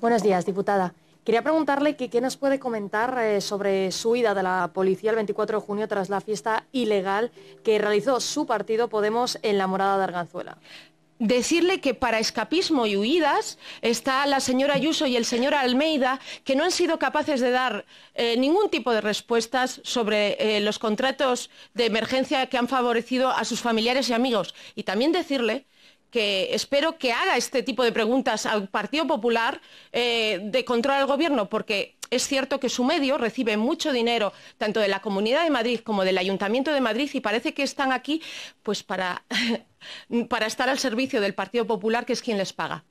Buenos días, diputada. Quería preguntarle qué nos puede comentar eh, sobre su huida de la policía el 24 de junio tras la fiesta ilegal que realizó su partido Podemos en la morada de Arganzuela decirle que para escapismo y huidas está la señora Ayuso y el señor Almeida, que no han sido capaces de dar eh, ningún tipo de respuestas sobre eh, los contratos de emergencia que han favorecido a sus familiares y amigos. Y también decirle que espero que haga este tipo de preguntas al Partido Popular eh, de control al Gobierno, porque es cierto que su medio recibe mucho dinero, tanto de la Comunidad de Madrid como del Ayuntamiento de Madrid, y parece que están aquí pues para, para estar al servicio del Partido Popular, que es quien les paga.